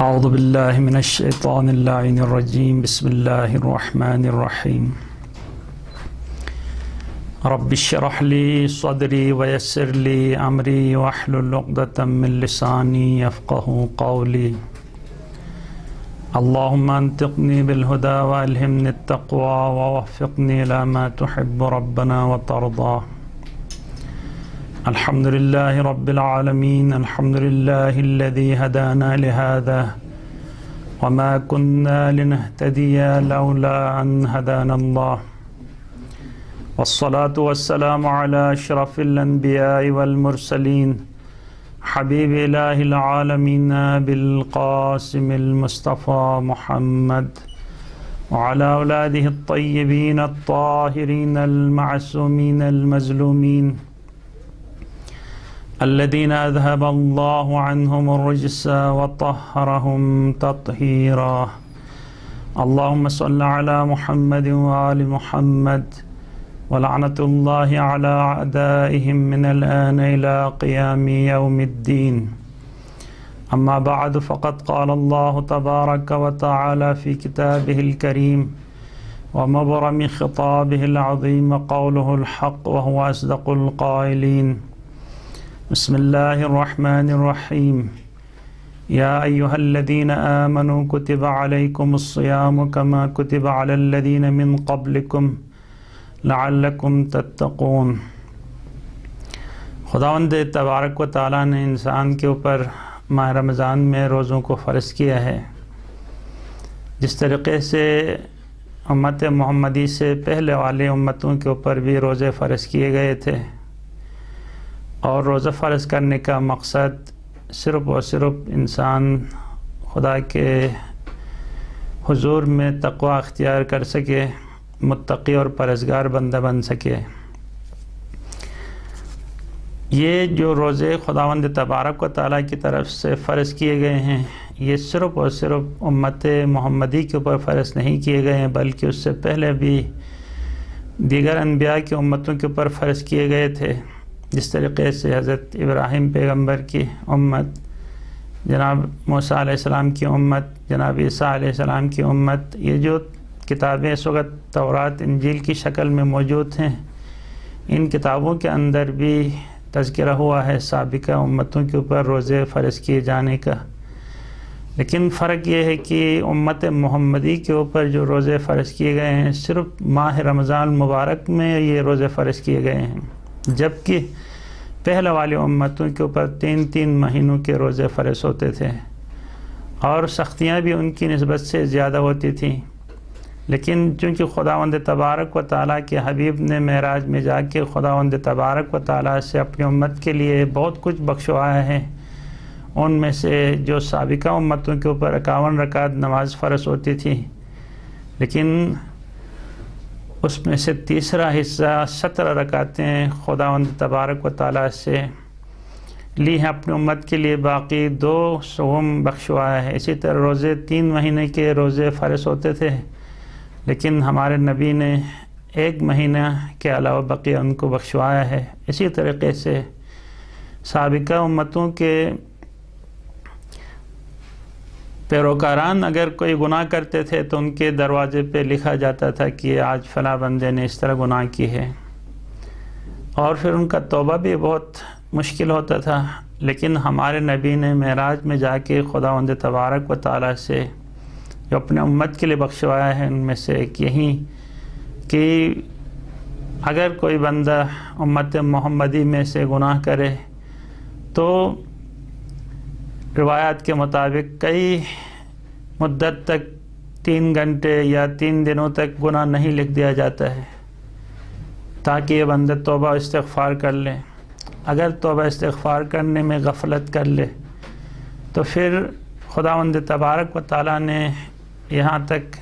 أعوذ بالله من الشيطان اللعين الرجيم بسم الله الرحمن الرحيم رب اشرح لي صدري ويسر لي أمري واحلل عقدة من لساني يفقه قولي اللهم انطقني بالهدى والهمني التقوى ووفقني لما تحب ربنا وترضى الحمد لله رب العالمين الحمد لله الذي هدانا لهذا وما كنا لنهتدي لولا ان هدانا الله والصلاه والسلام على اشرف الانبياء والمرسلين حبيب إله العالمين بالقاسم المصطفى محمد وعلى أولاده الطيبين الطاهرين المعصومين المظلومين الذين أذهب الله عنهم الرجس وطهرهم تطهيرا اللهم صل على محمد وآل محمد ولعنة الله على أعدائهم من الآن إلى قيام يوم الدين أما بعد فقد قال الله تبارك وتعالى في كتابه الكريم ومبرم خطابه العظيم قوله الحق وهو أصدق القائلين بسم الله الرحمن الرحيم يا أيها الذين آمنوا كتب عليكم الصيام كما كتب على الذين من قبلكم लाकुम तत्तकून खुदावंद तबारक व ताली ने इंसान के ऊपर माह रमज़ान में रोज़ों को फ़र्ज़ किया है जिस तरीके से उम्मत मोहम्मदी से पहले वाले उम्मतों के ऊपर भी रोज़े फ़र्ज़ किए गए थे और रोज़ा फ़र्ज़ करने का मकसद सिर्फ़ और सिर्फ इंसान खुदा के हजूर में तकवा अख्तियार कर सके मुतकी और परसगार बंदा बन सके ये जो रोज़े खुदावंद तबारक व ताला की तरफ से फ़र्ज़ किए गए हैं ये सिर्फ़ और सिर्फ उम्मत मोहम्मदी के ऊपर फ़र्ज़ नहीं किए गए हैं बल्कि उससे पहले भी दीगर अनबिया की उम्मतों के ऊपर फ़र्ज़ किए गए थे जिस तरीके से हज़रत इब्राहिम पैगम्बर की उम्मत जनाब मूसा की उम्मत जनाब ईसा की उम्मत ये जो किताबें इस वक्त तौरात इंजील की शक्ल में मौजूद हैं इन किताबों के अंदर भी तस्करा हुआ है सबका उम्मतों के ऊपर रोज़े फ़र्ज किए जाने का लेकिन फ़र्क ये है कि उम्मत मोहम्मदी के ऊपर जो रोज़े फ़र्ज किए गए हैं सिर्फ माह रमज़ान मुबारक में ये रोज़े फ़र्ज किए गए हैं जबकि पहले वाले उम्मतों के ऊपर तीन तीन महीनों के रोज़े फ़र्ज होते थे और सख्तियाँ भी उनकी नस्बत से ज़्यादा होती थी लेकिन चूँकि खुदावंद तबारक व ताली के हबीब ने महराज में जा के खुदावंद तबारक व ताली से अपनी उम्मत के लिए बहुत कुछ बख्शवाया है उनमें से जो सबका उम्मतों के ऊपर इक्यावन रकात नमाज फ़रस होती थी लेकिन उसमें से तीसरा हिस्सा सत्रह रकातें खुदावंद तबारक व ताली से ली हैं अपनी उम्मत के लिए बाकी दो सोम बख्शवाया है इसी तरह रोज़े तीन महीने के रोज़े फ़रस होते थे लेकिन हमारे नबी ने एक महीना के अलावा बकिया उनको बख्शवाया है इसी तरीके से सबका उम्मतों के पैरोकारान अगर कोई गुनाह करते थे तो उनके दरवाजे पे लिखा जाता था कि आज फला बंदे ने इस तरह गुनाह की है और फिर उनका तोबा भी बहुत मुश्किल होता था लेकिन हमारे नबी ने महराज में जाके खुदा तबारक व ताली से जो अपने उम्मत के लिए बख्शवाया है उनमें से एक यही कि अगर कोई बंदा उम्मत मोहम्मदी में से गुनाह करे तो रिवायात के मुताबिक कई मुद्दत तक तीन घंटे या तीन दिनों तक गुनाह नहीं लिख दिया जाता है ताकि ये बंदे तोबा इस्तफ़ार कर लें अगर तोबा इस्तफ़ार करने में गफलत कर ले तो फिर खुदा तबारक व ताली ने यहाँ तक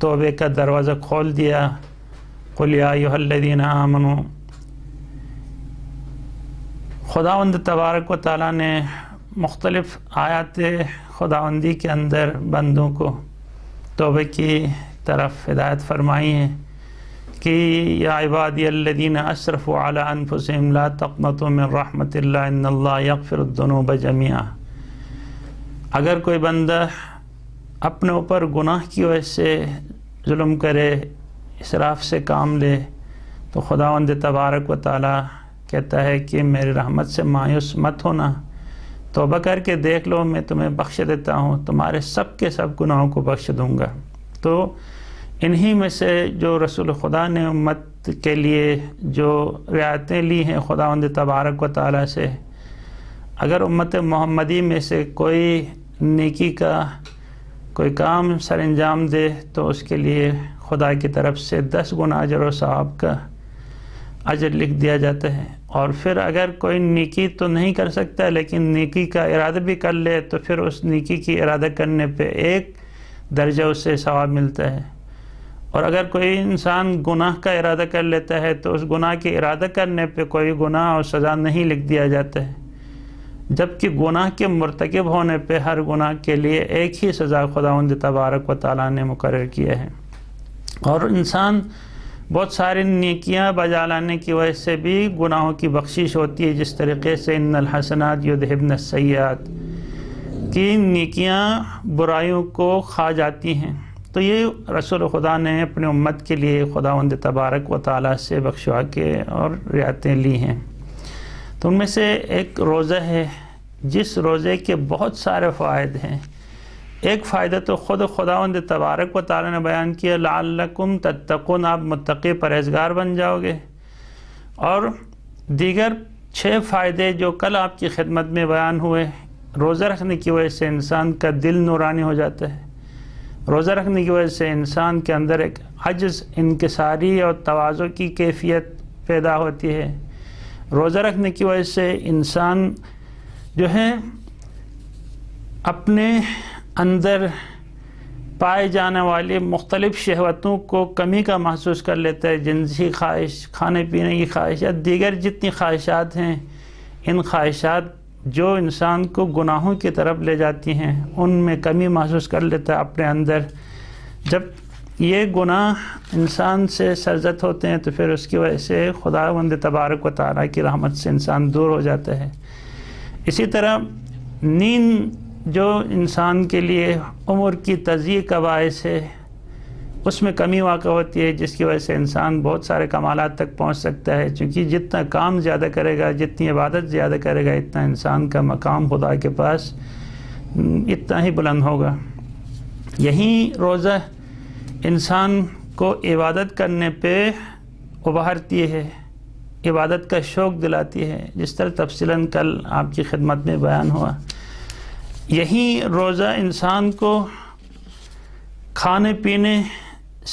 तोबे का दरवाज़ा खोल दिया कुलियादीन आमनु खुदावंद तबारक ताली ने मुख्तलफ़ आयात खुदावंदी के अंदर बंदों को तोबे की तरफ हिदायत फरमाई है कि याबादीन अशरफ़ अलाफसमला तकमतम रहमत यकफ़िरदनूब जमिया अगर कोई बंदा अपने ऊपर गुनाह की वजह से जुल्म करे इसराफ से काम ले तो खुदावंद तबारक व ताली कहता है कि मेरी रहमत से मायूस मत होना तोबा करके देख लो मैं तुम्हें बख्श देता हूँ तुम्हारे सब के सब गुनाहों को बख्श दूँगा तो इन्हीं में से जो रसूल खुदा ने उम्मत के लिए जो रियायतें ली हैं खुदावंद तबारक व ताली से अगर उम्मत मोहम्मदी में से कोई नेकी का कोई काम सर अंजाम दे तो उसके लिए खुदा की तरफ से दस गुना अजर व सहाब का अजर लिख दिया जाता है और फिर अगर कोई नेकी तो नहीं कर सकता लेकिन नेकी का इरादा भी कर ले तो फिर उस नेकी की इरादा करने पे एक दर्जा उससे सवाब मिलता है और अगर कोई इंसान गुनाह का इरादा कर लेता है तो उस गुनाह के इरादा करने पे कोई गुनाह और सज़ा नहीं लिख दिया जाता है जबकि गुनाह के मरतकब होने पर हर गुनाह के लिए एक ही सज़ा खुदांद तबारक व ताली ने मुकर किया है और इंसान बहुत सारी नकियाँ बजा लाने की वजह से भी गुनाहों की बख्शिश होती है जिस तरीके से इन युद्धन सयात की निकियाँ बुराइयों को खा जाती हैं तो ये रसूल खुदा ने अपनी उम्मत के लिए खुदा तबारक व ताली से बख्शवा के और रियातें ली हैं तो उनमें से एक रोज़ा है जिस रोज़े के बहुत सारे फ़ायदे हैं एक फ़ायदा तो ख़ुद ख़ुदांद तबारक व ताल ने बयान किया लालकुम तत्तकुन आप मतक़ी परहेजगार बन जाओगे और दीगर छः फ़ायदे जो कल आपकी खिदमत में बयान हुए रोज़ा रखने की वजह से इंसान का दिल नूरानी हो जाता है रोज़ा रखने की वजह से इंसान के अंदर एक अजज़ इनकसारी और तोज़ों की कैफियत पैदा होती है रोज़ा रखने की वजह से इंसान जो है अपने अंदर पाए जाने वाली मुख्तलिफ़ शहवतों को कमी का महसूस कर लेता है जिनसी ख्वाहिश खाने पीने की ख्वाहिश या दीगर जितनी ख्वाहिशात हैं इन ख्वाहिशात जो इंसान को गुनाहों की तरफ ले जाती हैं उनमें कमी महसूस कर लेता है अपने अंदर जब ये गुनाह इंसान से सरजत होते हैं तो फिर उसकी वजह से खुदा वंद तबारक व तारा की रहमत से इंसान दूर हो जाता है इसी तरह नींद जो इंसान के लिए उम्र की तजी का बायस है उसमें कमी वाक़ होती है जिसकी वजह से इंसान बहुत सारे कमाल तक पहुंच सकता है क्योंकि जितना काम ज़्यादा करेगा जितनी इबादत ज़्यादा करेगा इतना इंसान का मकाम खुदा के पास इतना ही बुलंद होगा यहीं रोज़ा इंसान को इबादत करने पे उबारती है इबादत का शौक़ दिलाती है जिस तरह तफसीला कल आपकी खिदमत में बयान हुआ यही रोज़ा इंसान को खाने पीने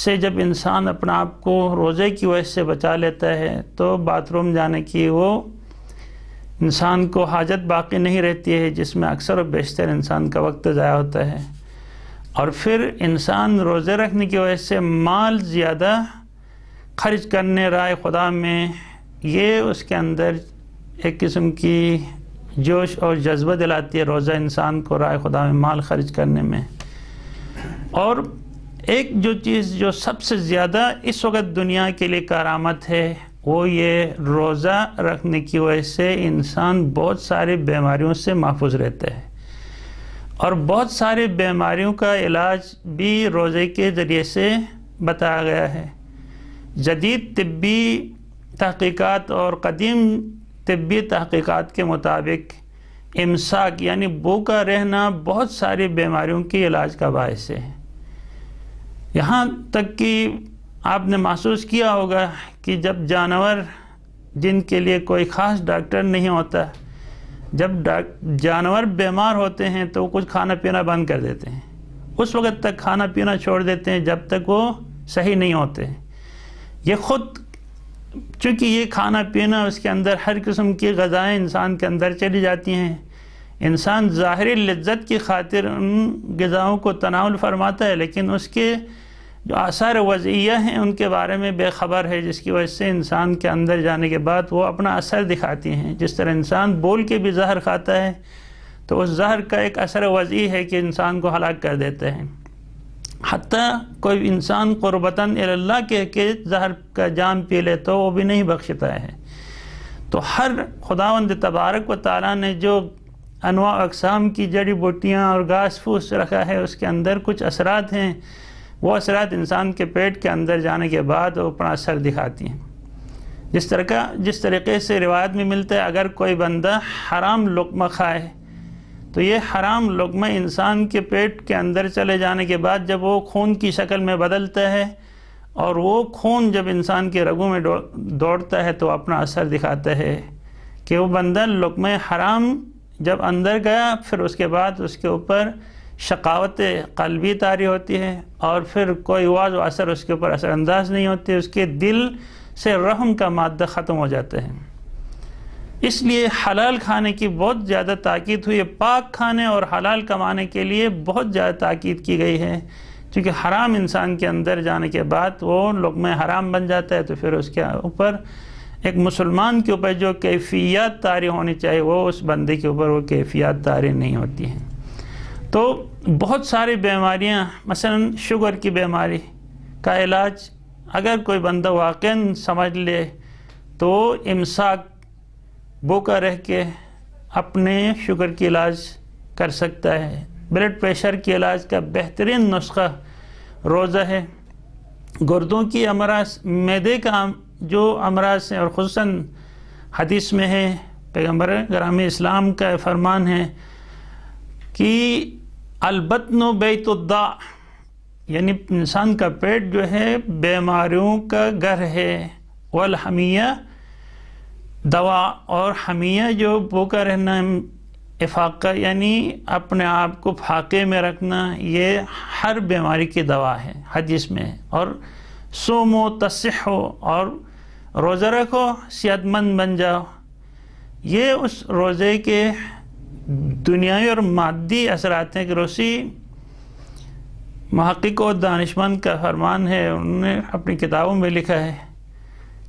से जब इंसान अपने आप को रोज़े की वजह से बचा लेता है तो बाथरूम जाने की वो इंसान को हाजत बाकी नहीं रहती है जिसमें अक्सर और बेशतर इंसान का वक्त ज़ाया होता है और फिर इंसान रोज़े रखने की वजह से माल ज़्यादा खर्च करने राय खुदा में ये उसके अंदर एक किस्म की जोश और जज्बा दिलाती है रोज़ा इंसान को राय खुदा में माल खर्च करने में और एक जो चीज़ जो सबसे ज़्यादा इस वक्त दुनिया के लिए कारामत है वो ये रोज़ा रखने की वजह से इंसान बहुत सारी बीमारियों से महफूज रहता है और बहुत सारे बीमारियों का इलाज भी रोज़े के ज़रिए से बताया गया है जदीद तबी तहकीक़ात और कदीम तबी तहकीक़ात के मुताबिक इमसाक यानी भूखा का रहना बहुत सारी बीमारियों के इलाज का बायस है यहाँ तक कि आपने महसूस किया होगा कि जब जानवर जिनके लिए कोई ख़ास डॉक्टर नहीं होता जब जानवर बीमार होते हैं तो कुछ खाना पीना बंद कर देते हैं उस वक़्त तक खाना पीना छोड़ देते हैं जब तक वो सही नहीं होते ये ख़ुद चूँकि ये खाना पीना उसके अंदर हर किस्म की गज़ाएँ इंसान के अंदर चली जाती हैं इंसान ज़ाहरी लज्जत की खातिर उन गज़ाओं को तनाउल फरमाता है लेकिन उसके जो असर वज़िया हैं उनके बारे में बेखबर है जिसकी वजह से इंसान के अंदर जाने के बाद वो अपना असर दिखाती हैं जिस तरह इंसान बोल के भी जहर खाता है तो उस जहर का एक असर वज़ी है कि इंसान को हलाक कर देते हैं हती कोई इंसान क़ुरबता अल्लाह के के जहर का जाम पी ले तो वो भी नहीं बख्शता है तो हर खुदावंद तबारक व ताली ने जो अनवा अकसाम की जड़ी बूटियाँ और घास फूस रखा है उसके अंदर कुछ असरात हैं वो असरात इंसान के पेट के अंदर जाने के बाद वो अपना असर दिखाती हैं जिस तरह का जिस तरीके से रिवायत में मिलता है अगर कोई बंदा हराम लकमा खाए तो ये हराम लकमा इंसान के पेट के अंदर चले जाने के बाद जब वो खून की शक्ल में बदलता है और वो खून जब इंसान के रगों में दौड़ता है तो अपना असर दिखाता है कि वो बंदा लकमा हराम जब अंदर गया फिर उसके बाद उसके ऊपर शकावत कलबी तारी होती है और फिर कोई वाज असर उसके ऊपर असरानंदाज नहीं होती उसके दिल से रहम का मादा ख़त्म हो जाते हैं इसलिए हलाल खाने की बहुत ज़्यादा ताक़ीद हुई है पाक खाने और हलाल कमाने के लिए बहुत ज़्यादा ताकीद की गई है क्योंकि हराम इंसान के अंदर जाने के बाद वो लोग में हराम बन जाता है तो फिर उसके ऊपर एक मुसलमान के ऊपर जो कैफियत तारी होनी चाहिए वो उस बंदे के ऊपर वो कैफियत तारी नहीं होती हैं तो बहुत सारी बीमारियाँ मसलन शुगर की बीमारी का इलाज अगर कोई बंदा वाक़ समझ ले तो इमसाक बोका रह के अपने शुगर की इलाज कर सकता है ब्लड प्रेशर के इलाज का बेहतरीन नुस्खा रोज़ा है गुर्दों की अमराज मैदे का जो अमराज हैं और खूस हदीस में है पैगम्बर ग्राम इस्लाम का फरमान है कि अलबतन बेतुद्दा यानी इंसान का पेट जो है बीमारियों का घर है वल हमिया दवा और हमिया जो भूखा रहना इफाका यानी अपने आप को फाके में रखना ये हर बीमारी की दवा है हदीस में और सोमो तस्ह हो और रोज़ा रखो सेहतमंद बन जाओ ये उस रोज़े के दुनियावी और मादी असरात हैं रोसी महक़ और दानशमंद का फरमान है उन्होंने अपनी किताबों में लिखा है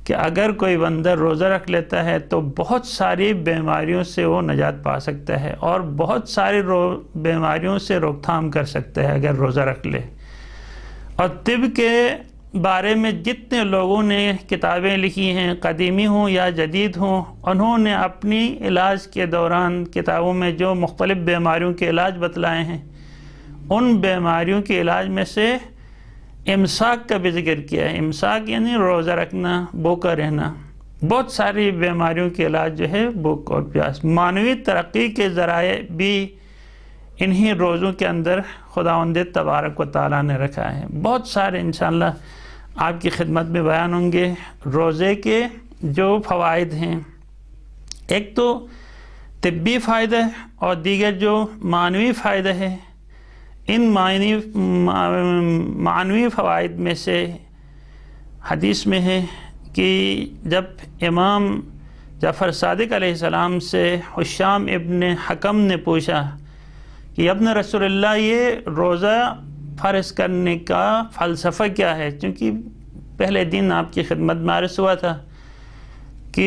कि अगर कोई बंदर रोज़ा रख लेता है तो बहुत सारी बीमारियों से वो नजात पा सकता है और बहुत सारी रो बीमारियों से रोकथाम कर सकता है अगर रोज़ा रख ले और तिब के बारे में जितने लोगों ने किताबें लिखी हैं कदीमी हों या जदीद हों उन्होंने अपनी इलाज के दौरान किताबों में जो मुख्तलिफ़ बीमारियों के इलाज बतलाए हैं उन बीमारियों के इलाज में से इमसाक का भी जिक्र किया है इमसाक यानी रोज़ा रखना भूखा रहना बहुत सारी बीमारियों के इलाज जो है भूख और प्यास मानवी तरक्की के ज़राए भी इन्हीं रोज़ों के अंदर खुदा तबारक व ताली ने रखा है बहुत सारे इन आपकी खिदमत में बयान होंगे रोज़े के जो फ़वाद हैं एक तो तबी फ़ायदा और दीगर जो मानवी फ़ायदा है इन मानवी मानवी फ़वाद में से हदीस में है कि जब इमाम ज़फ़र सदक सलाम से हुशाम इब्ने हकम ने पूछा कि अब्न रसोल्ला ये रोज़ा फ़र्ज करने का फ़लसफ़ा क्या है क्योंकि पहले दिन आपकी खिदमत मारस हुआ था कि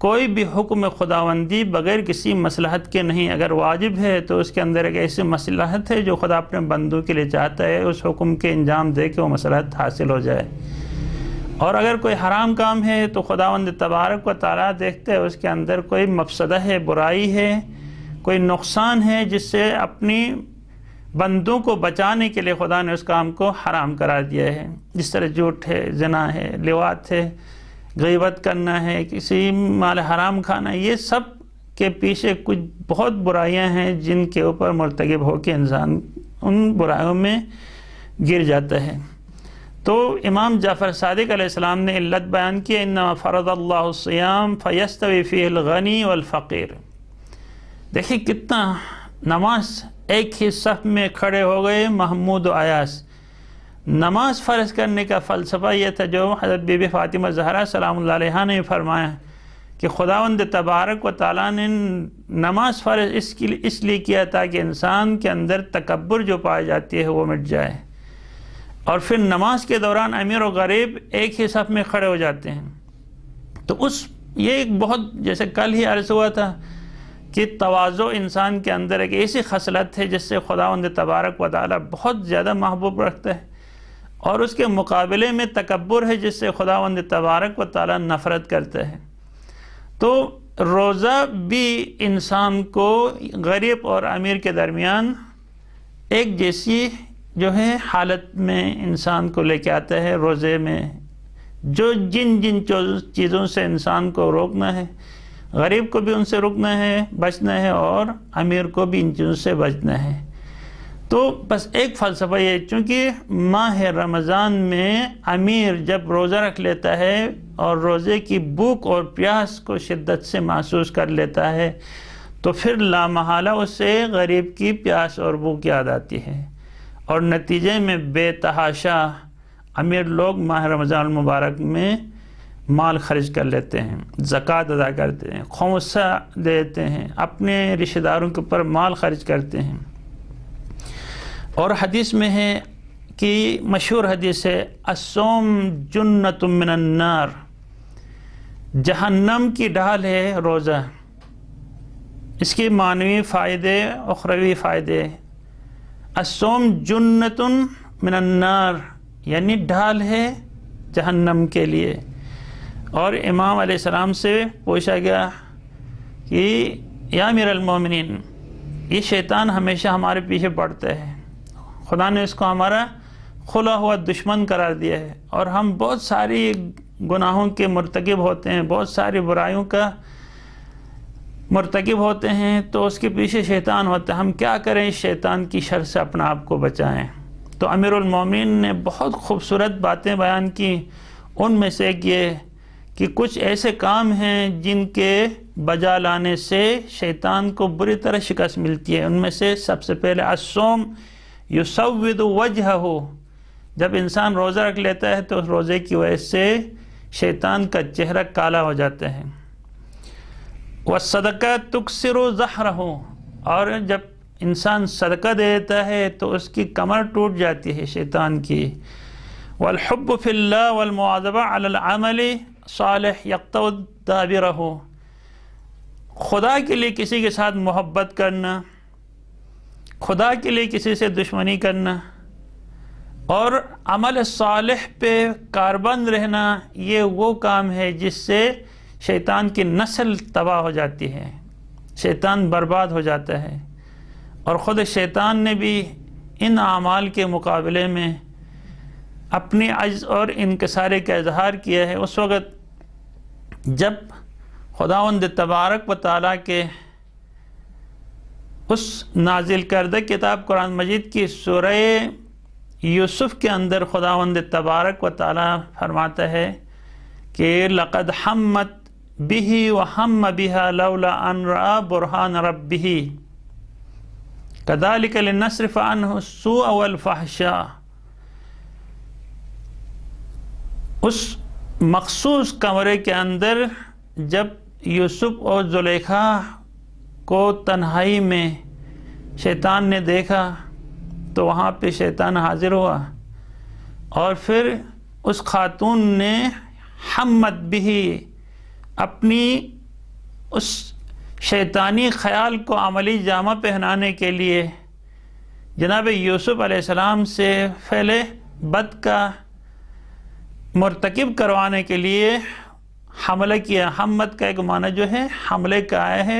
कोई भी हुक्म खुदावंदी बग़ैर किसी मसलहत के नहीं अगर वाजिब है तो उसके अंदर एक ऐसी मसलहत है जो खुदा अपने बंदों के लिए चाहता है उस हुक्म के अंजाम दे के वो मसलहत हासिल हो जाए और अगर कोई हराम काम है तो खुदावंद तबारक व तारा देखते हैं उसके अंदर कोई मफसदा है बुराई है कोई नुकसान है जिससे अपनी बंदों को बचाने के लिए खुदा ने उस काम को हराम करार दिया है जिस तरह झूठ है जना है लिवात है गईबत करना है किसी माल हराम खाना ये सब के पीछे कुछ बहुत बुराइयां हैं जिनके ऊपर मरतकब होकर इंसान उन बुराइयों में गिर जाता है तो इमाम जाफ़र सदक आसमाम ने इल्लत बयान किया इन्ना फ़रदल्लाम फ़यस्तवी वफ़ी गनी वफ़ीर देखिए कितना नमाज एक ही सफ में खड़े हो गए महमूद अयास नमाज फ़र्ज करने का फ़लसफ़ा यह था जो हज़रत बीबी फ़ातिमा जहरा सलाम ने फरमाया कि खुदावंद तबारक व ताली ने नमाज फ़र्ज इसके लिए इसलिए किया ताकि इंसान के अंदर तकबर जो पाई जाती है वो मिट जाए और फिर नमाज के दौरान अमीर व गरीब एक ही सफ़ में खड़े हो जाते हैं तो उस ये एक बहुत जैसे कल ही अर्ज़ हुआ था कि तोज़ो इंसान के अंदर एक ऐसी खसलत है जिससे खुदा तबारक व ताली बहुत ज़्यादा महबूब रखता है और उसके मुकाबले में तकबर है जिससे खुदा तबारक व ताली नफ़रत करता है तो रोज़ा भी इंसान को गरीब और अमीर के दरमियान एक जैसी जो है हालत में इंसान को लेके आता है रोज़े में जो जिन जिन चीज़ों से इंसान को रोकना है गरीब को भी उनसे रुकना है बचना है और अमीर को भी इन चीज़ों से बचना है तो बस एक फ़लसफ़ा ये चूँकि माह रमज़ान में अमीर जब रोज़ा रख लेता है और रोज़े की भूख और प्यास को शिद्दत से महसूस कर लेता है तो फिर लामहाला उससे गरीब की प्यास और भूख याद आती है और नतीजे में बेतहाशा अमीर लोग माह रमज़ान मुबारक में माल खर्च कर लेते हैं ज़क़़त अदा करते हैं खौसा देते हैं अपने रिश्तेदारों के ऊपर माल खर्च करते हैं और हदीस में है कि मशहूर हदीस है असोम मिनन्नार जहन्नम की ढाल है रोज़ा इसके मानवी फ़ायदे अखरवी फ़ायदे असोम मिनन्नार यानी ढाल है जहन्नम के लिए और इमाम सलाम से पूछा गया कि या मोमिन ये शैतान हमेशा हमारे पीछे पड़ता है खुदा ने इसको हमारा खुला हुआ दुश्मन करार दिया है और हम बहुत सारी गुनाहों के मरतकब होते हैं बहुत सारी बुराइयों का मरतकब होते हैं तो उसके पीछे शैतान होता है हम क्या करें इस शैतान की शर से अपना आप को बचाएं तो अमीरमिन ने बहुत खूबसूरत बातें बयान की उनमें से एक ये कि कुछ ऐसे काम हैं जिनके बजा लाने से शैतान को बुरी तरह शिकस्त मिलती है उनमें से सबसे पहले असोम युसविद वजह हो जब इंसान रोज़ा रख लेता है तो रोज़े की वजह से शैतान का चेहरा काला हो जाता है वह सदका तुकसर जहर हो और जब इंसान सदका देता है तो उसकी कमर टूट जाती है शैतान की वलहब फिल्ला वलमादबा अलमली सालह यकतबिर हो खुदा के लिए किसी के साथ मोहब्बत करना खुदा के लिए किसी से दुश्मनी करना और अमल सालह पे कारबंद रहना ये वो काम है जिससे शैतान की नस्ल तबाह हो जाती है शैतान बर्बाद हो जाता है और ख़ुद शैतान ने भी इन अमाल के मुकाबले में अपनी अज और इनकसारे का इजहार किया है उस वक़्त जब खुदांद तबारक व ताली के उस नाजिल करद किताब कुरान मजीद की सुर यूसुफ के अंदर खुदांद तबारक व ताली फरमाता है कि लक़द हमत बिही व हम बिहा लौला अनरा बुरहान रबी कदालिकल नसरफ़ अनसू अवलफ़ाशा उस मखसूस कमरे के अंदर जब यूसुफ और जुलेखा को तन्हाई में शैतान ने देखा तो वहाँ पे शैतान हाजिर हुआ और फिर उस खातून ने हमत भी अपनी उस शैतानी ख़याल को अमली जामा पहनाने के लिए जनाब यूसुफ़ सलाम से फैले बद का मरतकब करवाने के लिए हमला किया हमत का एक माना जो है हमले का आया है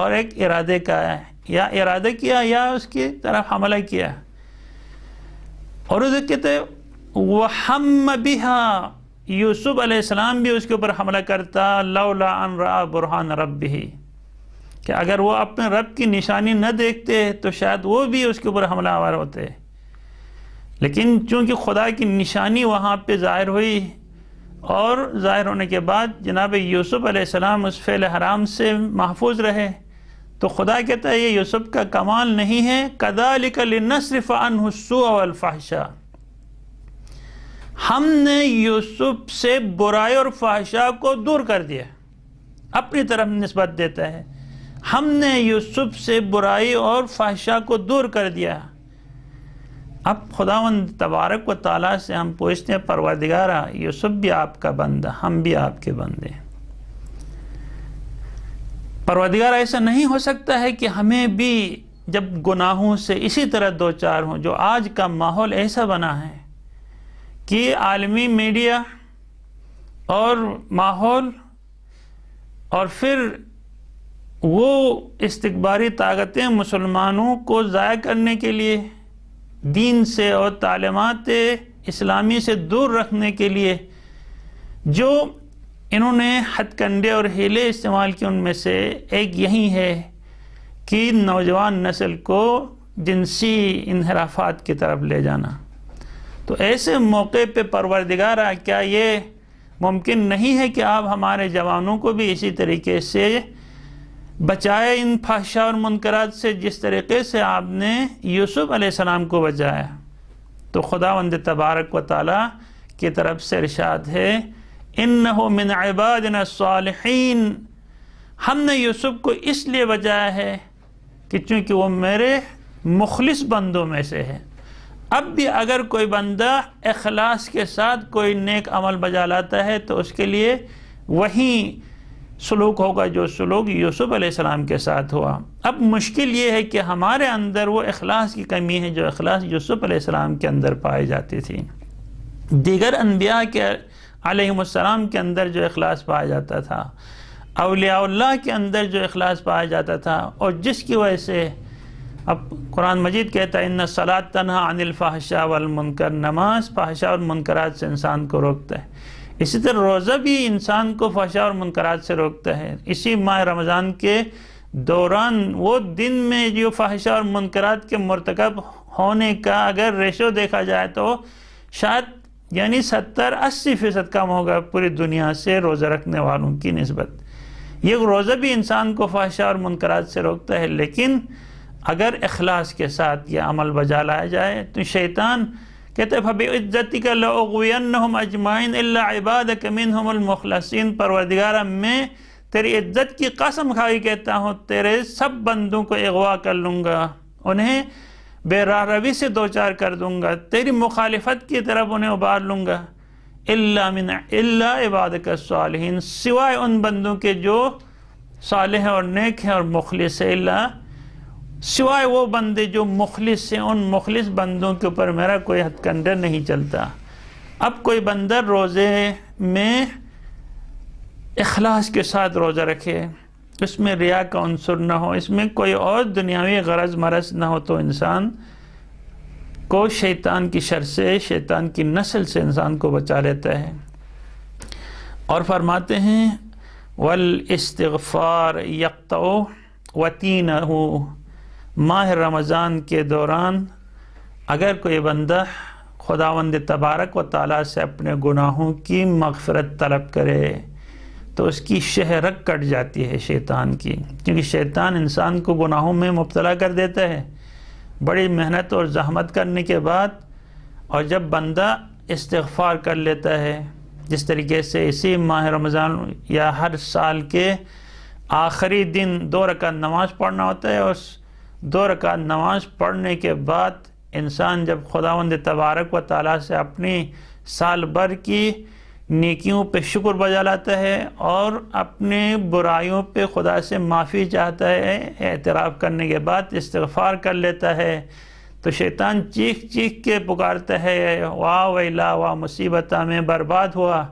और एक इरादे का आया है या इरादा किया या उसकी तरफ हमला किया और उसे कहते वह हम बिहा यूसुफ आसमाम भी उसके ऊपर हमला करता लौला रा बुरहान रब भी कि अगर वो अपने रब की निशानी न देखते तो शायद वो भी उसके ऊपर हमला आवार होते लेकिन चूंकि खुदा की निशानी वहाँ पे ज़ाहिर हुई और ज़ाहिर होने के बाद जनाब यूसुफ़ अलैहिस्सलाम उस फ़ेल हराम से महफूज रहे तो खुदा कहता है ये यूसुफ़ का कमाल नहीं है कदालिकलनसरफ़ान हस्सुअलफ़ाशा हमने यूसुफ से बुराई और फाहशा को दूर कर दिया अपनी तरफ नस्बत देता है हमने यूसुफ से बुराई और फाहशा को दूर कर दिया अब खुदा तबारक व तला से हम पूछते हैं परवादिगारा यूसुफ भी आपका बंद हम भी आपके बंदे हैं परवादिगार ऐसा नहीं हो सकता है कि हमें भी जब गुनाहों से इसी तरह दो चार हों जो आज का माहौल ऐसा बना है कि आलमी मीडिया और माहौल और फिर वो इस्तबारी ताकतें मुसलमानों को ज़ाय करने के लिए दीन से और तालीमत इस्लामी से दूर रखने के लिए जो इन्होंने हथकंडे और हीले इस्तेमाल किए उनमें से एक यही है कि नौजवान नस्ल को जिनसी इनहराफात की तरफ ले जाना तो ऐसे मौके पे परवरदिगारा क्या ये मुमकिन नहीं है कि आप हमारे जवानों को भी इसी तरीके से बचाए इन फाशा और मुनकरात से जिस तरीके से आपने यूसुफ अलैहिस्सलाम को बचाया तो खुदा वंद तबारक व ताली की तरफ से इरशाद है इन मिन इबादन सालहीन हमने यूसुफ को इसलिए बचाया है कि चूँकि वो मेरे मुखलिस बंदों में से है अब भी अगर कोई बंदा अखलास के साथ कोई नेक अमल बजा लाता है तो उसके लिए वहीं सलूक होगा जो सलूक यूसुफ अलैहिस्सलाम के साथ हुआ अब मुश्किल ये है कि हमारे अंदर वो अखलास की कमी है जो अखलास यूसुफ अलैहिस्सलाम के अंदर पाई जाती थी दीगर अनबिया के अलैहिस्सलाम के अंदर जो अखलास पाया जाता था अलियाल्ला के अंदर जो अखलास पाया जाता था और जिसकी वजह से अब कुरान मजीद कहता है इन सलात तनहा अनिलफ़ाहशा वलमनकर नमाज फाहशा और मुनकरात से इंसान को रोकता है इसी तरह रोज़ा भी इंसान को फशा और मुनकरात से रोकता है इसी माह रमज़ान के दौरान वो दिन में जो फहशा और मुनकरात के मरतकब होने का अगर रेशो देखा जाए तो शायद यानी सत्तर अस्सी फ़ीसद कम होगा पूरी दुनिया से रोज़ा रखने वालों की नस्बत ये रोज़ा भी इंसान को फहशा और मुनकरात से रोकता है लेकिन अगर अखलास के साथ ये अमल बजा लाया जाए तो शैतान कहते फब इज़्ज़ती का लगवियम अजमाइन अबाद कमिनखलसिन परवरदिगारा में तेरी इज्जत की कसम खाई कहता हूँ तेरे सब बंदों को अगवा कर लूँगा उन्हें बेरा रवी से दो चार कर दूँगा तेरी मुखालफत की तरफ उन्हें उबार लूँगा इबाद का सालहन सिवाय उन बंदों के जो साल हैं और नेक हैं और मुखलिस है सिवाय वो बंदे जो मुखलिस हैं उन मुखलिस बंदों के ऊपर मेरा कोई हथकंडा नहीं चलता अब कोई बंदर रोज़े में अखलास के साथ रोज़ा रखे उसमें रिया का अनसर ना हो इसमें कोई और दुनियावी गरज मरज ना हो तो इंसान को शैतान की शर से शैतान की नस्ल से इंसान को बचा लेता है और फरमाते हैं वल इस्तफ़ार यकतो वतीन हो माह रमज़ान के दौरान अगर कोई बंदा खुदावंद तबारक व ताला से अपने गुनाहों की मगफरत तलब करे तो उसकी शहरक कट जाती है शैतान की क्योंकि शैतान इंसान को गुनाहों में मुबतला कर देता है बड़ी मेहनत और जहमत करने के बाद और जब बंदा इस्तफ़ार कर लेता है जिस तरीके से इसी माह रमज़ान या हर साल के आखिरी दिन दो रकत नमाज़ पढ़ना होता है और दो रकात नमाज पढ़ने के बाद इंसान जब खुदावंद तबारक व ताली से अपनी साल भर की नेकियों पे शुक्र बजा लाता है और अपने बुराइयों पे खुदा से माफ़ी चाहता है एतराफ़ करने के बाद इस्तफ़ार कर लेता है तो शैतान चीख चीख के पुकारता है वाह वाह मुसीबत में बर्बाद हुआ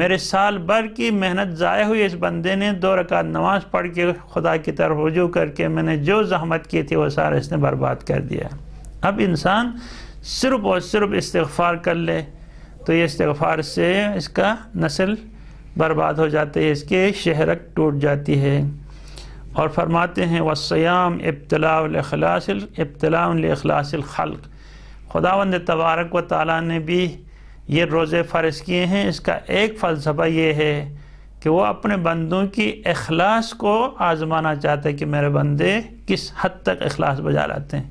मेरे साल भर की मेहनत ज़ाय हुई इस बंदे ने दो रकात नमाज़ पढ़ के खुदा की तरफ रजू करके मैंने जो जहमत की थी वो सारा इसने बर्बाद कर दिया अब इंसान सिर्फ और सिर्फ इस्तफ़ार कर ले तो ये इस्तफ़ार से इसका नस्ल बर्बाद हो जाती है इसके शहरक टूट जाती है और फरमाते हैं वसयाम इब्तलाखलासिल इब्तलाखलासिल खल्क खुदावंद तबारक व ताली ने भी ये रोज़े फ़र्ज किए हैं इसका एक फ़लसफ़ा ये है कि वो अपने बंदों की अखलास को आज़माना चाहता है कि मेरे बंदे किस हद तक अखलास बजा लाते हैं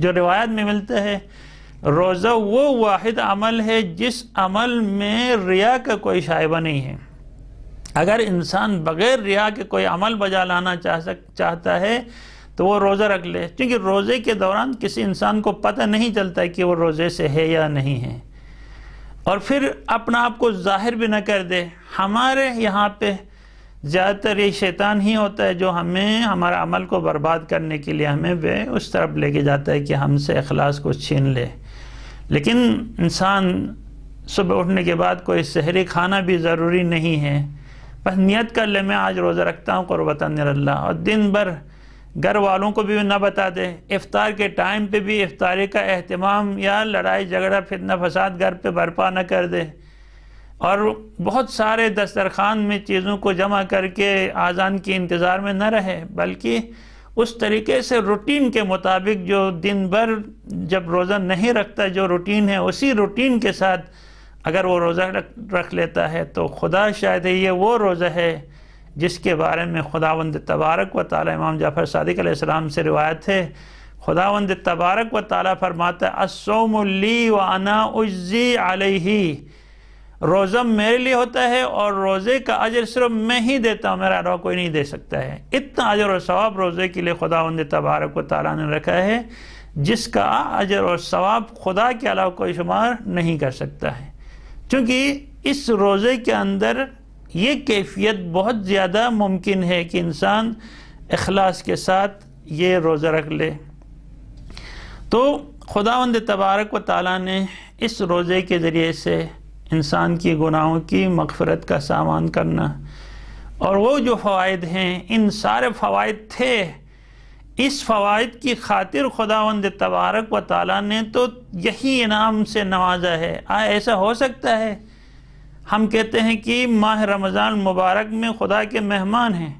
जो रिवायत में मिलता है रोज़ा वो वाहिद अमल है जिस अमल में रिया का कोई शाइबा नहीं है अगर इंसान बग़ैर रिया के कोई अमल बजा लाना चाह सक चाहता है तो वो रोज़ा रख ले क्योंकि रोज़े के दौरान किसी इंसान को पता नहीं चलता कि वो रोज़े से है या नहीं है और फिर अपना आप को जाहिर भी ना कर दे हमारे यहाँ पे ज़्यादातर ये शैतान ही होता है जो हमें हमारा अमल को बर्बाद करने के लिए हमें वे उस तरफ लेके जाता है कि हमसे अखलास को छीन ले लेकिन इंसान सुबह उठने के बाद कोई शहरी खाना भी ज़रूरी नहीं है बस नियत कर ले मैं आज रोज़ा रखता हूँ क़ुरबता निरल्ला और दिन भर घर वालों को भी ना बता दे इफ़ार के टाइम पे भी इफ्तारी का अहतमाम या लड़ाई झगड़ा फितना फसाद घर पे बर्पा ना कर दे और बहुत सारे दस्तरखान में चीज़ों को जमा करके आज़ान के इंतज़ार में न रहे बल्कि उस तरीके से रूटीन के मुताबिक जो दिन भर जब रोज़ा नहीं रखता जो रूटीन है उसी रूटीन के साथ अगर वो रोज़ा रख, रख लेता है तो खुदा शायद ये वो रोज़ा है जिसके बारे में खुदावंद तबारक व ताली इमाम जाफ़र सदक आसमाम से रिवायत है खुदावंद तबारक व ताली फरमाता असोमली वाना उजी उज्जी आलही रोज़ा मेरे लिए होता है और रोज़े का अजर सिर्फ मैं ही देता हूँ मेरा अलावा कोई नहीं दे सकता है इतना अजर और सवाब रोज़े के लिए खुदावंद तबारक व ताली ने रखा है जिसका अजर और सवाब खुदा के अलावा कोई शुमार नहीं कर सकता है चूँकि इस रोज़े के अंदर ये कैफियत बहुत ज़्यादा मुमकिन है कि इंसान अखलास के साथ ये रोज़ा रख ले तो खुदावंद तबारक व ताली ने इस रोज़े के ज़रिए से इंसान की गुनाहों की मगफरत का सामान करना और वो जो फ़वाद हैं इन सारे फ़वाद थे इस फ़वाद की खातिर खुदावंद तबारक व ताली ने तो यही इनाम से नवाजा है आ ऐसा हो सकता है हम कहते हैं कि माह रमज़ान मुबारक में खुदा के मेहमान हैं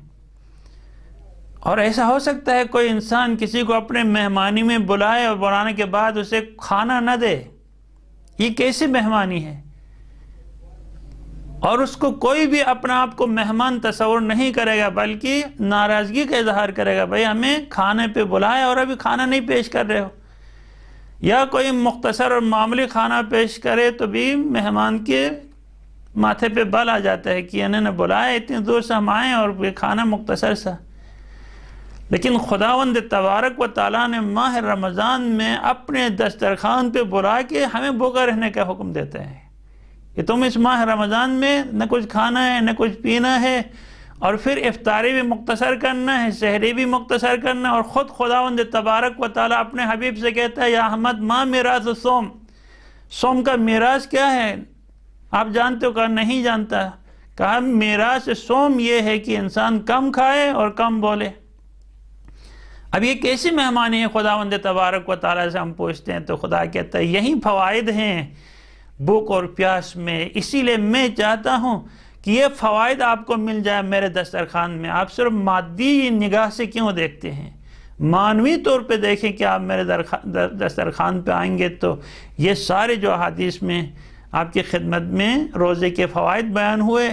और ऐसा हो सकता है कोई इंसान किसी को अपने मेहमानी में बुलाए और बुलाने के बाद उसे खाना न दे ये कैसी मेहमानी है और उसको कोई भी अपने आप को मेहमान तस्वर नहीं करेगा बल्कि नाराज़गी का इजहार करेगा भाई हमें खाने पे बुलाए और अभी खाना नहीं पेश कर रहे हो या कोई मुख्तसर और मामूली खाना पेश करे तो भी मेहमान के माथे पे बल आ जाता है कि इन्होंने बुलाया इतनी दूर से हम आए और ये खाना मुख्तसर सा लेकिन खुदावंद तबारक व ताली ने माह रमज़ान में अपने दस्तरखान पे बुला के हमें भूखा रहने का हुक्म देते हैं कि तुम इस माह रमज़ान में न कुछ खाना है न कुछ पीना है और फिर इफ्तारी भी मुख्तसर करना है शहरी भी मुख्तसर करना है और ख़ुद खुदावंद तबारक व ताली अपने हबीब से कहता है या अहमद माँ मेरा सोम सोम का मेराज क्या है आप जानते हो कहा नहीं जानता कहा मेरा से सोम यह है कि इंसान कम खाए और कम बोले अब ये कैसे मेहमानी है खुदा वंद तबारक व ताली से हम पूछते हैं तो खुदा कहता है यही फ़वाद हैं भूख और प्यास में इसीलिए मैं चाहता हूँ कि ये फ़वाद आपको मिल जाए मेरे दस्तरखान में आप सिर्फ मादी निगाह से क्यों देखते हैं मानवी तौर पे देखें कि आप मेरे दस्तरखान पे आएंगे तो ये सारे जो अदीस में आपकी खिदमत में रोज़े के फ़वाद बयान हुए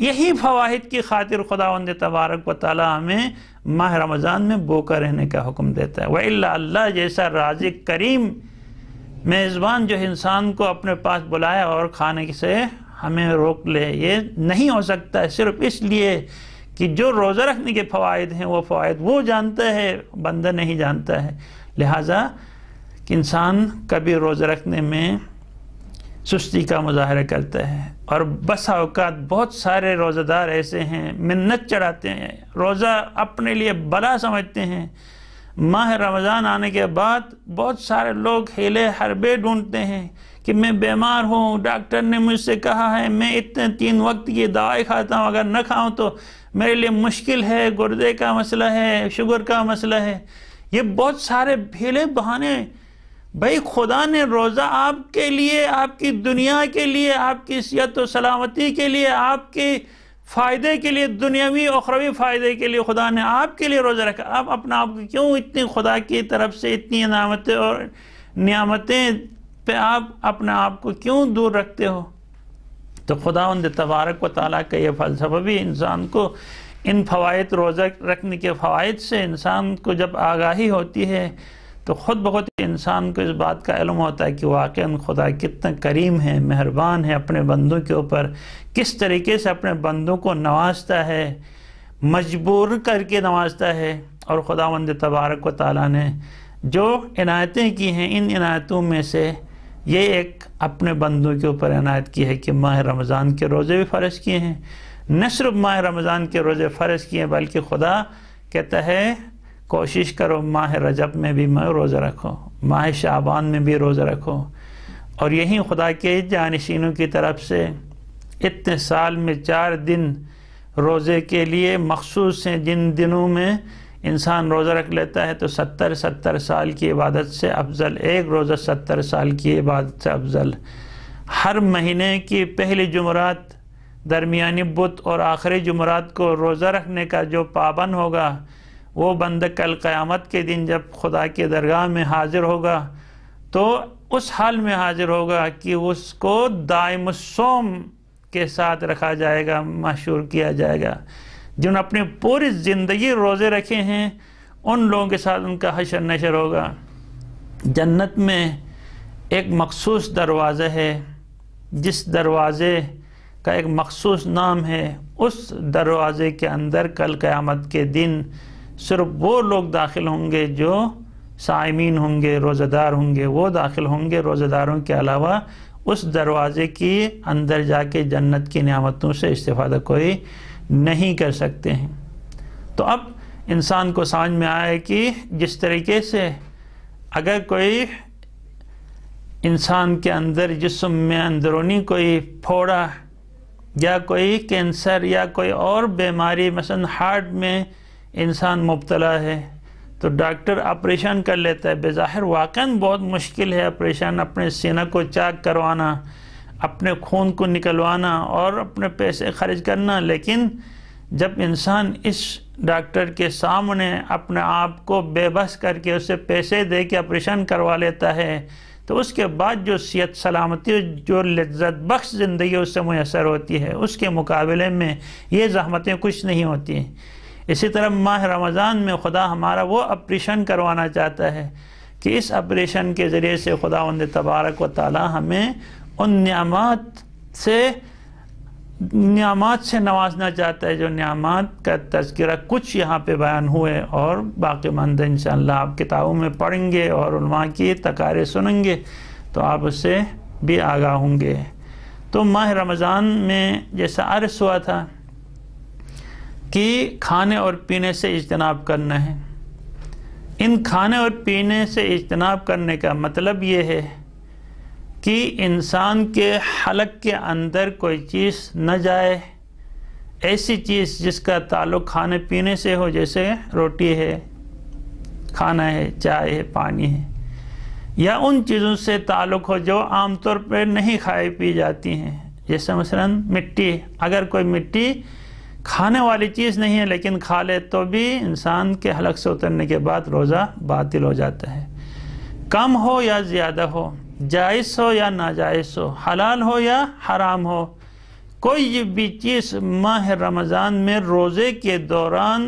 यही फ़वाद की खातिर खुदांद तबारक व ताली हमें माह रमज़ान में बोका रहने का हुक्म देता है वही अल्लाह जैसा राज करीम मेज़बान जो इंसान को अपने पास बुलाए और खाने से हमें रोक ले ये नहीं हो सकता है सिर्फ इसलिए कि जो रोज़ा रखने के फ़वाद हैं वो फ़वाद वो जानता है बंदा नहीं जानता है लिहाजा कि इंसान कभी रोज़ा रखने में सुस्ती का मुजाहरा करते हैं और बस अवकात बहुत सारे रोज़ेदार ऐसे हैं मिन्नत चढ़ाते हैं रोज़ा अपने लिए बला समझते हैं माह रमज़ान आने के बाद बहुत सारे लोग हेले हरबे ढूंढते हैं कि मैं बीमार हूँ डॉक्टर ने मुझसे कहा है मैं इतने तीन वक्त की दवाई खाता हूँ अगर न खाऊँ तो मेरे लिए मुश्किल है गुर्दे का मसला है शुगर का मसला है ये बहुत सारे भीले बहाने भाई खुदा ने रोज़ा आपके लिए आपकी दुनिया के लिए आपकी सेहत व सलामती के लिए आपके फ़ायदे के लिए दुनियावी अखरवी फ़ायदे के लिए खुदा ने आपके लिए रोज़ा रखा आप अपना आप क्यों इतनी खुदा की तरफ से इतनी नामतें और नियामतें पे आप अपने आप को क्यों दूर रखते हो तो खुदा उन तबारक व ताली का यह फ़लसफ़ा भी इंसान को इन फ़वाद रोज़ा रखने के फ़वाद से इंसान को जब आगाही होती है तो ख़ुद ब खुद इंसान को इस बात का इलम होता है कि वाक़ खुदा कितना करीम है मेहरबान है अपने बंदों के ऊपर किस तरीके से अपने बंदों को नवाजता है मजबूर करके नवाजता है और खुदा वंद तबारक व ताली ने जो इनायतें की हैं इन इनायतों में से ये एक अपने बंदों के ऊपर इनायत की है कि माह रमज़ान के रोज़े भी फ़र्ज़ किए हैं न सिर्फ माह रमज़ान के रोज़े फ़र्ज़ किए हैं बल्कि खुदा कहता है कोशिश करो माह रजब में भी मैं रोज़ा रखो माह शाबान में भी रोज़ा रखो और यहीं खुदा के जानशीनों की तरफ से इतने साल में चार दिन रोज़े के लिए मखसूस हैं जिन दिनों में इंसान रोज़ा रख लेता है तो सत्तर सत्तर साल की इबादत से अफजल एक रोज़ा सत्तर साल की इबादत से अफजल हर महीने की पहली जुमरात दरमिया बुत और आखिरी जुमरात को रोज़ा रखने का जो पाबंद होगा वो बंद कल क़यामत के दिन जब खुदा के दरगाह में हाजिर होगा तो उस हाल में हाजिर होगा कि उसको दायमसोम के साथ रखा जाएगा मशहूर किया जाएगा जिन्होंने अपनी पूरी ज़िंदगी रोज़े रखे हैं उन लोगों के साथ उनका हशर नशर होगा जन्नत में एक मखसूस दरवाज़ा है जिस दरवाज़े का एक मखसूस नाम है उस दरवाज़े के अंदर कल क़यामत के दिन सिर्फ वो लोग दाखिल होंगे जो साइमीन होंगे रोज़ेदार होंगे वो दाखिल होंगे रोज़ेदारों के अलावा उस दरवाज़े के अंदर जाके जन्नत की नियामतों से इस्तेफादा कोई नहीं कर सकते हैं तो अब इंसान को समझ में आया कि जिस तरीके से अगर कोई इंसान के अंदर जिसम में अंदरूनी कोई फोड़ा या कोई कैंसर या कोई और बीमारी मसलन हार्ट में इंसान मुबतला है तो डॉक्टर ऑपरेशन कर लेता है बेज़ाहिर वाक़ बहुत मुश्किल है ऑपरेशन अपने सीना को चाक करवाना अपने खून को निकलवाना और अपने पैसे खर्च करना लेकिन जब इंसान इस डॉक्टर के सामने अपने आप को बेबस करके उसे पैसे दे के ऑपरेशन करवा लेता है तो उसके बाद जो सेहत सलामती जो लज्जत बख्श ज़िंदगी उससे मैसर होती है उसके मुकाबले में ये जहमतें कुछ नहीं होती इसी तरह माह रमज़ान में खुदा हमारा वो ऑपरेशन करवाना चाहता है कि इस ऑपरेशन के ज़रिए से खुदा उन तबारक व ताली हमें उन नियामत से नियामत से नवाजना चाहता है जो नियामत का तस्करा कुछ यहाँ पे बयान हुए और बाकी मंद इन आप किताबों में पढ़ेंगे और की तकारें सुनेंगे तो आप उससे भी आगाह होंगे तो माह रमज़ान में जैसा अर्स हुआ था कि खाने और पीने से इजतनाब करना है इन खाने और पीने से इजतनाब करने का मतलब ये है कि इंसान के हलक के अंदर कोई चीज़ न जाए ऐसी चीज़ जिसका ताल्लुक खाने पीने से हो जैसे रोटी है खाना है चाय है पानी है या उन चीज़ों से ताल्लुक़ हो जो आमतौर पर नहीं खाई पी जाती हैं जैसे मसलन मिट्टी अगर कोई मिट्टी खाने वाली चीज़ नहीं है लेकिन खा ले तो भी इंसान के हलक से उतरने के बाद रोज़ा बातिल हो जाता है कम हो या ज़्यादा हो जायज़ हो या नाजायज़ हो हलाल हो या हराम हो कोई भी चीज़ माह रमज़ान में रोज़े के दौरान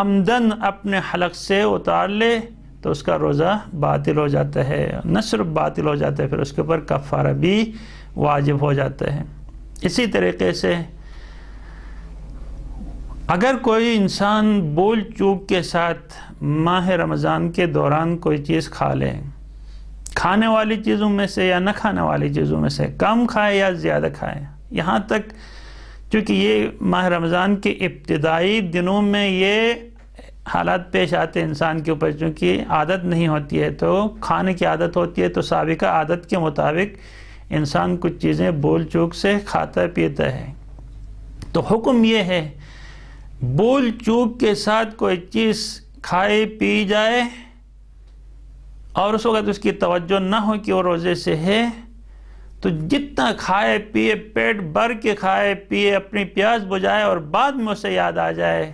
आमदन अपने हलक से उतार ले तो उसका रोज़ा बातिल हो जाता है न सिर्फ बातिल हो जाता है फिर उसके ऊपर कफ़ारा भी वाजिब हो जाता है इसी तरीके से अगर कोई इंसान बोल चूक के साथ माह रमज़ान के दौरान कोई चीज़ खा ले खाने वाली चीज़ों में से या न खाने वाली चीज़ों में से कम खाए या ज़्यादा खाए यहाँ तक क्योंकि ये माह रमज़ान के इब्तदाई दिनों में ये हालात पेश आते इंसान के ऊपर चूँकि आदत नहीं होती है तो खाने की आदत होती है तो सबका आदत के मुताबिक इंसान कुछ चीज़ें बोल चूक से खाता पीता है तो हुक्म ये है बोल चूक के साथ कोई चीज़ खाए पी जाए और उस वक्त उसकी तवज्जो ना हो कि वो रोज़े से है तो जितना खाए पिए पेट भर के खाए पिए अपनी प्यास बुझाए और बाद में उसे याद आ जाए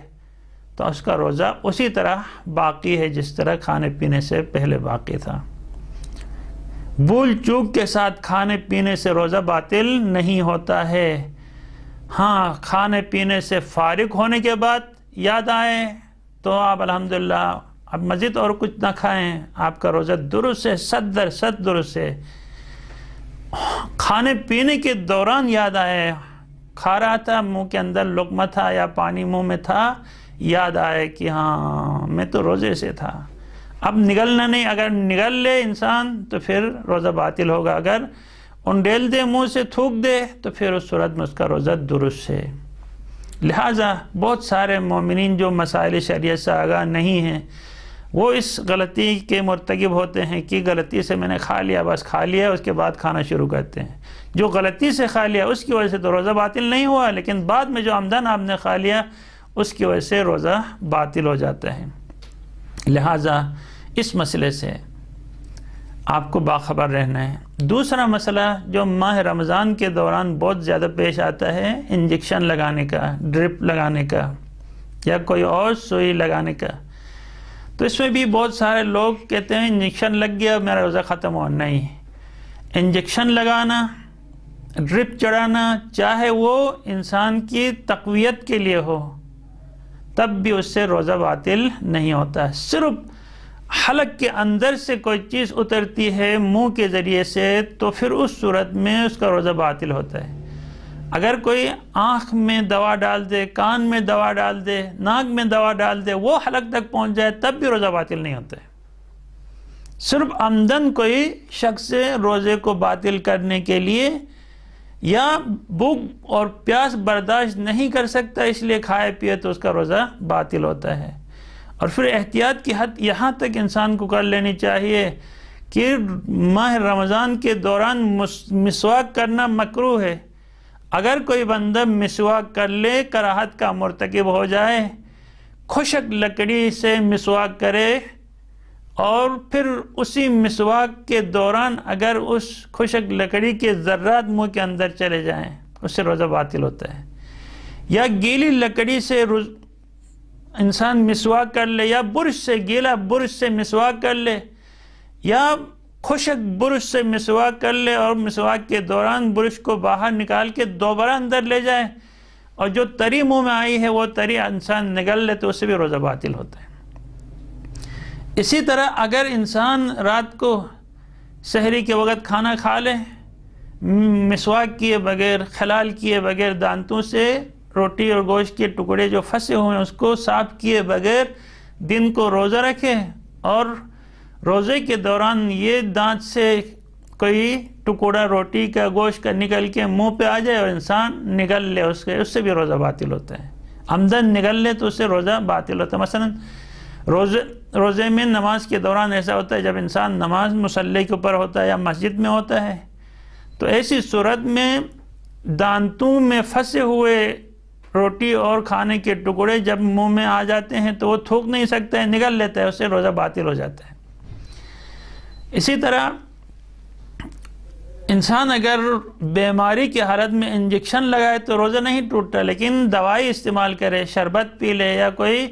तो उसका रोज़ा उसी तरह बाकी है जिस तरह खाने पीने से पहले बाकी था भूल चूक के साथ खाने पीने से रोज़ा बातिल नहीं होता है हाँ खाने पीने से फारिग होने के बाद याद आए तो आप अल्हम्दुलिल्लाह अब मज़ीद और कुछ ना खाएं आपका रोज़ा दुरुस्त है सद दर सद दुरुस्त है खाने पीने के दौरान याद आए खा रहा था मुंह के अंदर लुकमा था या पानी मुंह में था याद आए कि हाँ मैं तो रोज़े से था अब निगलना नहीं अगर निगल ले इंसान तो फिर रोज़ा बातिल होगा अगर उंडेल दे मुंह से थूक दे तो फिर उस सूरत में उसका रोज़ा दुरुस्त है लिहाजा बहुत सारे ममिन जो मसाइल शरीय से आगा नहीं हैं वो इस गलती के मरतकब होते हैं कि गलती से मैंने खा लिया बस खा लिया उसके बाद खाना शुरू करते हैं जो गलती से खा लिया उसकी वजह से तो रोज़ा बातिल नहीं हुआ लेकिन बाद में जो आमदन आपने खा लिया उसकी वजह से रोज़ा बातिल हो जाता है लिहाजा इस मसले से आपको बाखबर रहना है दूसरा मसला जो माह रमज़ान के दौरान बहुत ज़्यादा पेश आता है इंजेक्शन लगाने का ड्रिप लगाने का या कोई और सुई लगाने का तो इसमें भी बहुत सारे लोग कहते हैं इंजेक्शन लग गया मेरा रोज़ा ख़त्म हो नहीं इंजेक्शन लगाना ड्रिप चढ़ाना चाहे वो इंसान की तकवीत के लिए हो तब भी उससे रोज़ा बातिल नहीं होता सिर्फ हलक के अंदर से कोई चीज़ उतरती है मुंह के ज़रिए से तो फिर उस सूरत में उसका रोज़ा बातिल होता है अगर कोई आँख में दवा डाल दे कान में दवा डाल दे नाक में दवा डाल दे वो हलक तक पहुँच जाए तब भी रोज़ा बातिल नहीं होता है सिर्फ आमदन कोई शख्स रोज़े को बातिल करने के लिए या भूख और प्यास बर्दाश्त नहीं कर सकता इसलिए खाए पिए तो उसका रोज़ा बातिल होता है और फिर एहतियात की हद यहाँ तक इंसान को कर लेनी चाहिए कि माह रमज़ान के दौरान मिसवाक करना मकरू है अगर कोई बंदा मिसवाक कर ले कराहत का मरतकब हो जाए खुशक लकड़ी से मिसवाक करे और फिर उसी मिसवाक के दौरान अगर उस खुशक लकड़ी के ज़र्रात मुंह के अंदर चले जाएं उससे रोज़ा बातिल होता है या गीली लकड़ी से इंसान मिसवाक कर ले या बुरश से गीला बुरश से मिसवाक कर ले या खुशक बुरश से मिसवाक कर ले और मिसवाक के दौरान बुरश को बाहर निकाल के दोबारा अंदर ले जाए और जो तरी मुंह में आई है वो तरी इंसान निकल ले तो उससे भी रोज़ा बातिल होता है इसी तरह अगर इंसान रात को शहरी के वक़्त खाना खा ले मिसवाक किए बगैर खलाल किए बगैर दांतों से रोटी और गोश्त के टुकड़े जो फंसे हुए हैं उसको साफ किए बगैर दिन को रोज़ा रखें और रोज़े के दौरान ये दांत से कोई टुकड़ा रोटी का गोश्त का निकल के मुंह पे आ जाए और इंसान निकल ले उसके उससे भी रोज़ा बातिल होता है आमदन निकल ले तो उससे रोज़ा बातिल होता है मसलन रोज़े रोज़े में नमाज के दौरान ऐसा होता है जब इंसान नमाज मसल्ले के ऊपर होता है या मस्जिद में होता है तो ऐसी सूरत में दांतों में फंसे हुए रोटी और खाने के टुकड़े जब मुंह में आ जाते हैं तो वो थूक नहीं सकता है निगल लेता है उससे रोज़ा बातिल हो जाता है इसी तरह इंसान अगर बीमारी की हालत में इंजेक्शन लगाए तो रोज़ा नहीं टूटता लेकिन दवाई इस्तेमाल करे शरबत पी ले या कोई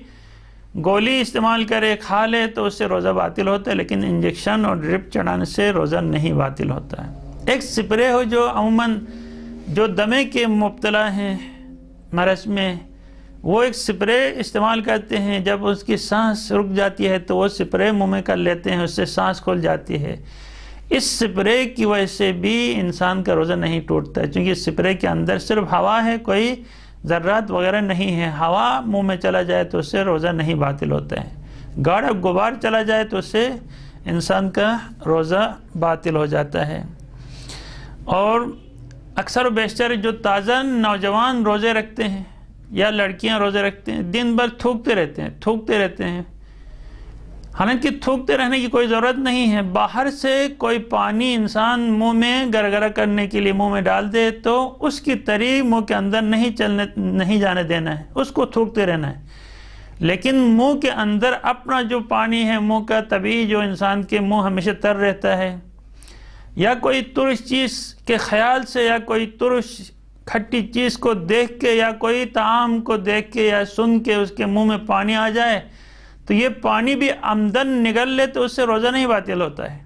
गोली इस्तेमाल करे खा ले तो उससे रोज़ा बातिल होता है लेकिन इंजेक्शन और ड्रिप चढ़ाने से रोज़ा नहीं बातिल होता है एक स्प्रे हो जो अमूमन जो दमे के मुबतला हैं मरस में वो एक स्प्रे इस्तेमाल करते हैं जब उसकी सांस रुक जाती है तो वो स्प्रे मुंह में कर लेते हैं उससे सांस खुल जाती है इस स्प्रे की वजह से भी इंसान का रोज़ा नहीं टूटता है क्योंकि स्प्रे के अंदर सिर्फ हवा है कोई ज़र्रात वगैरह नहीं है हवा मुंह में चला जाए तो उससे रोज़ा नहीं बातिल होता है गाढ़ा गुबार चला जाए तो उससे इंसान का रोज़ा बातिल हो जाता है और अक्सर बेशतर जो ताज़ा नौजवान रोज़े रखते हैं या लड़कियां रोज़े रखते हैं दिन भर थूकते रहते हैं थूकते रहते हैं हालांकि थूकते रहने की कोई ज़रूरत नहीं है बाहर से कोई पानी इंसान मुंह में गरगरा करने के लिए मुंह में डाल दे तो उसकी तरी मुंह के अंदर नहीं चलने नहीं जाने देना है उसको थूकते रहना है लेकिन मुंह के अंदर अपना जो पानी है मुंह का तभी जो इंसान के मुंह हमेशा तर रहता है या कोई तुरश चीज़ के ख्याल से या कोई तुरश खट्टी चीज़ को देख के या कोई ताम को देख के या सुन के उसके मुंह में पानी आ जाए तो ये पानी भी आमदन निगल ले तो उससे रोज़ा नहीं बातिल होता है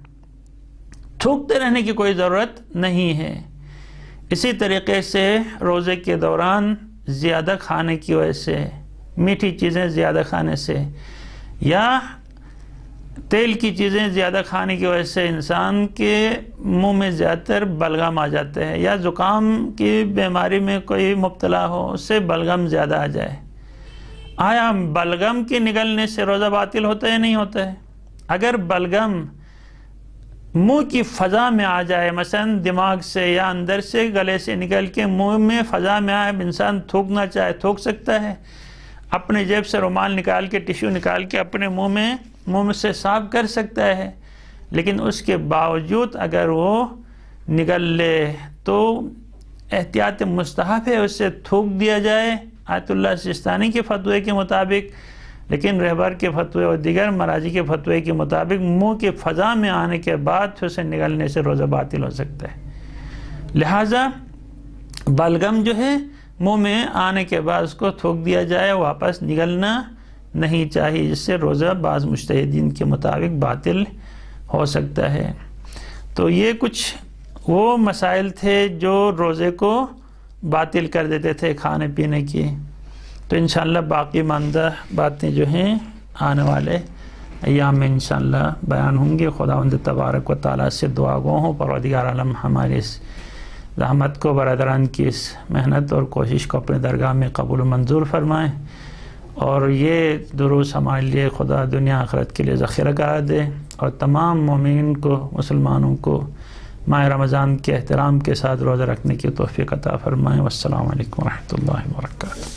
थूकते रहने की कोई ज़रूरत नहीं है इसी तरीके से रोज़े के दौरान ज़्यादा खाने की वजह से मीठी चीज़ें ज़्यादा खाने से या तेल की चीज़ें ज़्यादा खाने की वजह से इंसान के मुंह में ज़्यादातर बलगम आ जाते हैं या ज़ुकाम की बीमारी में कोई मुबतला हो उससे बलगम ज़्यादा आ जाए आया बलगम के निगलने से रोज़ा बातिल होता है नहीं होता है अगर बलगम मुंह की फ़ज़ा में आ जाए मसन दिमाग से या अंदर से गले से निकल के मुँह में फ़ज़ा में आए इंसान थूकना चाहे थूक सकता है अपने जेब से रुमाल निकाल के टिश्यू निकाल के अपने मुंह में मुँह से साफ कर सकता है लेकिन उसके बावजूद अगर वो निगल ले तो एहतियात मुस्ताहब है उससे थूक दिया जाए आयतुल्ला सिस्तानी के फतवे के मुताबिक लेकिन रहबर के फतवे और दिगर मराजी के फतवे के मुताबिक मुंह के फ़ज़ा में आने के बाद फिर उसे निगलने से रोज़ा बातिल हो सकता है लिहाजा बलगम जो है मुंह में आने के बाद उसको थूक दिया जाए वापस निगलना नहीं चाहिए जिससे रोज़ा बाज़ मुश्तिन के मुताबिक बातिल हो सकता है तो ये कुछ वो मसाइल थे जो रोज़े को बातिल कर देते थे खाने पीने की तो इन बाकी मानदा बातें जो हैं आने वाले अयाम में इन बयान होंगे खुदा तबारक व ताली से दुआ गो हों परवदिगार आलम हमारे इस रहमत को बरदरान की इस मेहनत और कोशिश को अपने दरगाह में कबूल मंजूर फरमाएँ और ये दुरुस्त हमारे लिए खुदा दुनिया आखरत के लिए ज़ख़ीरा करा दे और तमाम ममिन को मुसलमानों को माह रमज़ान के अहतराम के साथ रोज़ा रखने की तोफ़ी अता फ़रमाएँ वालकम वरह वर्का